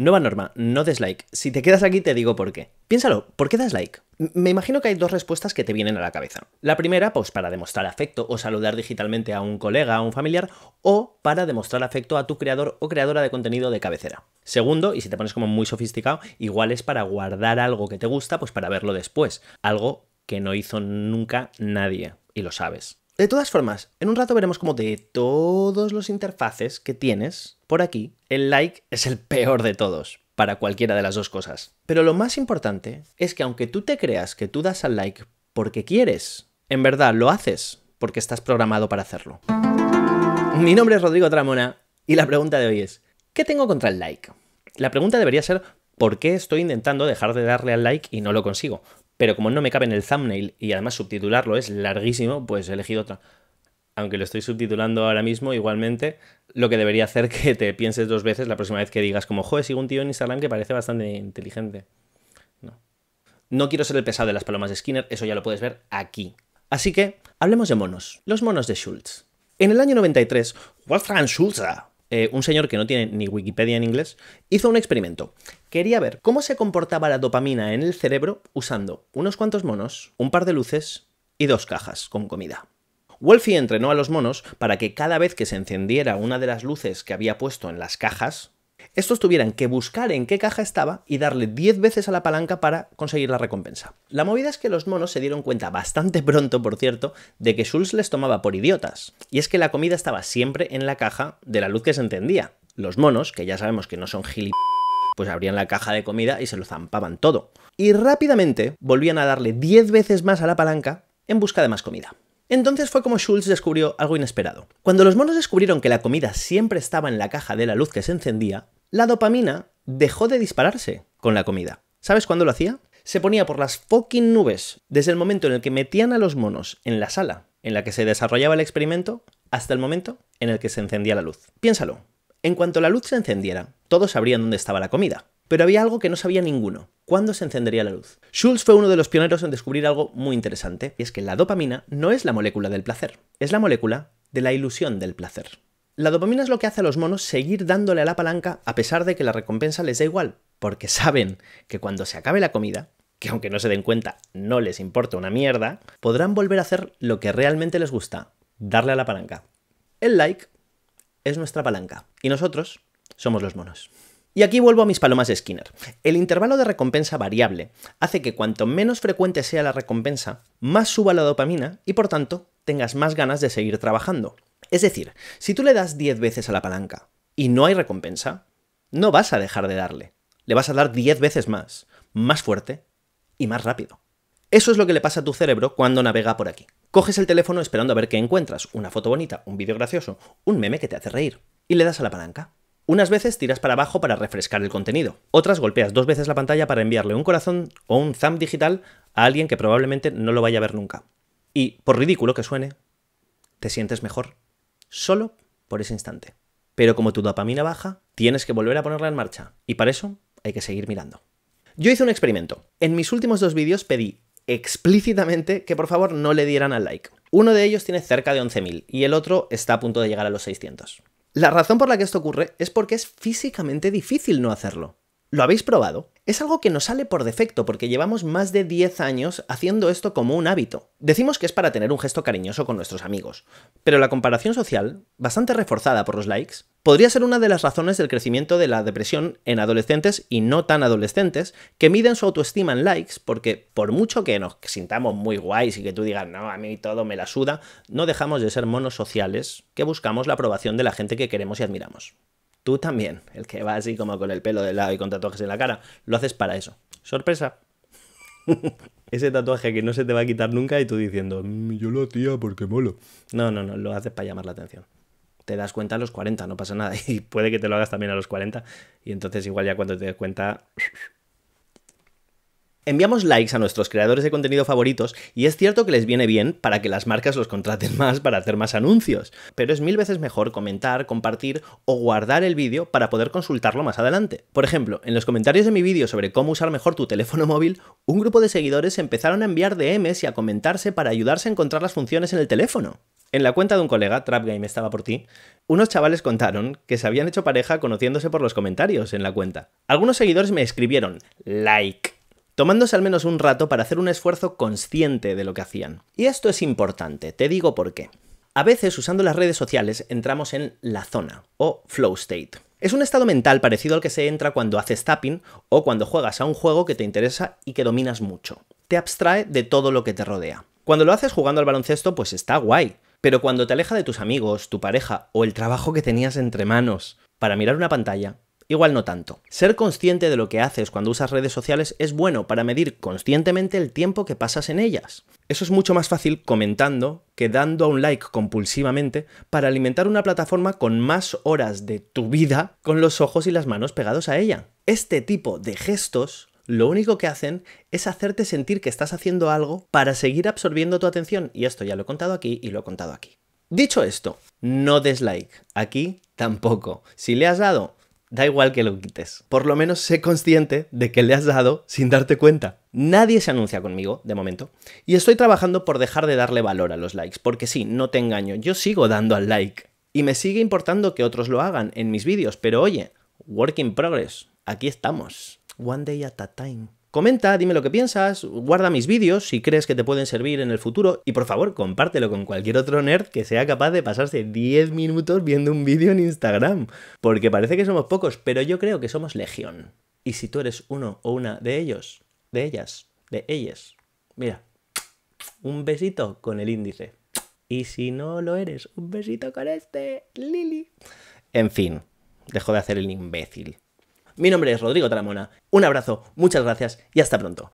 Nueva norma, no des like. Si te quedas aquí te digo por qué. Piénsalo, ¿por qué das like? Me imagino que hay dos respuestas que te vienen a la cabeza. La primera, pues para demostrar afecto o saludar digitalmente a un colega, a un familiar, o para demostrar afecto a tu creador o creadora de contenido de cabecera. Segundo, y si te pones como muy sofisticado, igual es para guardar algo que te gusta, pues para verlo después. Algo que no hizo nunca nadie, y lo sabes. De todas formas, en un rato veremos cómo de todos los interfaces que tienes por aquí, el like es el peor de todos para cualquiera de las dos cosas. Pero lo más importante es que aunque tú te creas que tú das al like porque quieres, en verdad lo haces porque estás programado para hacerlo. Mi nombre es Rodrigo Tramona y la pregunta de hoy es, ¿qué tengo contra el like? La pregunta debería ser, ¿por qué estoy intentando dejar de darle al like y no lo consigo? pero como no me cabe en el thumbnail y además subtitularlo es larguísimo, pues he elegido otra. Aunque lo estoy subtitulando ahora mismo, igualmente, lo que debería hacer que te pienses dos veces la próxima vez que digas, como, joder, sigo un tío en Instagram que parece bastante inteligente. No. No quiero ser el pesado de las palomas de Skinner, eso ya lo puedes ver aquí. Así que, hablemos de monos. Los monos de Schultz. En el año 93, Wolfgang Schultz... Eh, un señor que no tiene ni Wikipedia en inglés, hizo un experimento. Quería ver cómo se comportaba la dopamina en el cerebro usando unos cuantos monos, un par de luces y dos cajas con comida. Wolfie entrenó a los monos para que cada vez que se encendiera una de las luces que había puesto en las cajas, estos tuvieran que buscar en qué caja estaba y darle 10 veces a la palanca para conseguir la recompensa. La movida es que los monos se dieron cuenta bastante pronto, por cierto, de que Schulz les tomaba por idiotas. Y es que la comida estaba siempre en la caja de la luz que se encendía. Los monos, que ya sabemos que no son gilipollas, pues abrían la caja de comida y se lo zampaban todo. Y rápidamente volvían a darle 10 veces más a la palanca en busca de más comida. Entonces fue como Schultz descubrió algo inesperado. Cuando los monos descubrieron que la comida siempre estaba en la caja de la luz que se encendía, la dopamina dejó de dispararse con la comida. ¿Sabes cuándo lo hacía? Se ponía por las fucking nubes desde el momento en el que metían a los monos en la sala en la que se desarrollaba el experimento hasta el momento en el que se encendía la luz. Piénsalo, en cuanto la luz se encendiera, todos sabrían dónde estaba la comida. Pero había algo que no sabía ninguno. ¿Cuándo se encendería la luz? Schultz fue uno de los pioneros en descubrir algo muy interesante, y es que la dopamina no es la molécula del placer, es la molécula de la ilusión del placer. La dopamina es lo que hace a los monos seguir dándole a la palanca a pesar de que la recompensa les da igual, porque saben que cuando se acabe la comida, que aunque no se den cuenta no les importa una mierda, podrán volver a hacer lo que realmente les gusta, darle a la palanca. El like es nuestra palanca y nosotros somos los monos. Y aquí vuelvo a mis palomas de Skinner. El intervalo de recompensa variable hace que cuanto menos frecuente sea la recompensa, más suba la dopamina y por tanto tengas más ganas de seguir trabajando. Es decir, si tú le das 10 veces a la palanca y no hay recompensa, no vas a dejar de darle. Le vas a dar 10 veces más, más fuerte y más rápido. Eso es lo que le pasa a tu cerebro cuando navega por aquí. Coges el teléfono esperando a ver qué encuentras, una foto bonita, un vídeo gracioso, un meme que te hace reír, y le das a la palanca. Unas veces tiras para abajo para refrescar el contenido, otras golpeas dos veces la pantalla para enviarle un corazón o un thumb digital a alguien que probablemente no lo vaya a ver nunca. Y, por ridículo que suene, te sientes mejor solo por ese instante. Pero como tu dopamina baja, tienes que volver a ponerla en marcha. Y para eso hay que seguir mirando. Yo hice un experimento. En mis últimos dos vídeos pedí explícitamente que por favor no le dieran al like. Uno de ellos tiene cerca de 11.000 y el otro está a punto de llegar a los 600. La razón por la que esto ocurre es porque es físicamente difícil no hacerlo. ¿Lo habéis probado? Es algo que nos sale por defecto porque llevamos más de 10 años haciendo esto como un hábito. Decimos que es para tener un gesto cariñoso con nuestros amigos, pero la comparación social, bastante reforzada por los likes, podría ser una de las razones del crecimiento de la depresión en adolescentes y no tan adolescentes que miden su autoestima en likes porque por mucho que nos sintamos muy guays y que tú digas, no, a mí todo me la suda, no dejamos de ser monos sociales que buscamos la aprobación de la gente que queremos y admiramos. Tú también, el que va así como con el pelo de lado y con tatuajes en la cara, lo haces para eso. Sorpresa. Ese tatuaje que no se te va a quitar nunca y tú diciendo, mm, yo lo hacía porque molo. No, no, no, lo haces para llamar la atención. Te das cuenta a los 40, no pasa nada. Y puede que te lo hagas también a los 40. Y entonces igual ya cuando te des cuenta, Enviamos likes a nuestros creadores de contenido favoritos y es cierto que les viene bien para que las marcas los contraten más para hacer más anuncios, pero es mil veces mejor comentar, compartir o guardar el vídeo para poder consultarlo más adelante. Por ejemplo, en los comentarios de mi vídeo sobre cómo usar mejor tu teléfono móvil, un grupo de seguidores empezaron a enviar DMs y a comentarse para ayudarse a encontrar las funciones en el teléfono. En la cuenta de un colega, TrapGame estaba por ti, unos chavales contaron que se habían hecho pareja conociéndose por los comentarios en la cuenta. Algunos seguidores me escribieron like tomándose al menos un rato para hacer un esfuerzo consciente de lo que hacían. Y esto es importante, te digo por qué. A veces usando las redes sociales entramos en la zona o flow state. Es un estado mental parecido al que se entra cuando haces tapping o cuando juegas a un juego que te interesa y que dominas mucho. Te abstrae de todo lo que te rodea. Cuando lo haces jugando al baloncesto, pues está guay. Pero cuando te aleja de tus amigos, tu pareja o el trabajo que tenías entre manos para mirar una pantalla, Igual no tanto. Ser consciente de lo que haces cuando usas redes sociales es bueno para medir conscientemente el tiempo que pasas en ellas. Eso es mucho más fácil comentando que dando a un like compulsivamente para alimentar una plataforma con más horas de tu vida con los ojos y las manos pegados a ella. Este tipo de gestos lo único que hacen es hacerte sentir que estás haciendo algo para seguir absorbiendo tu atención. Y esto ya lo he contado aquí y lo he contado aquí. Dicho esto, no deslike. Aquí tampoco. Si le has dado, Da igual que lo quites. Por lo menos sé consciente de que le has dado sin darte cuenta. Nadie se anuncia conmigo, de momento. Y estoy trabajando por dejar de darle valor a los likes, porque sí, no te engaño, yo sigo dando al like. Y me sigue importando que otros lo hagan en mis vídeos, pero oye, work in progress, aquí estamos. One day at a time. Comenta, dime lo que piensas, guarda mis vídeos si crees que te pueden servir en el futuro y por favor compártelo con cualquier otro nerd que sea capaz de pasarse 10 minutos viendo un vídeo en Instagram, porque parece que somos pocos, pero yo creo que somos legión. Y si tú eres uno o una de ellos, de ellas, de ellas, mira, un besito con el índice. Y si no lo eres, un besito con este, Lili. En fin, dejo de hacer el imbécil. Mi nombre es Rodrigo Talamona, Un abrazo, muchas gracias y hasta pronto.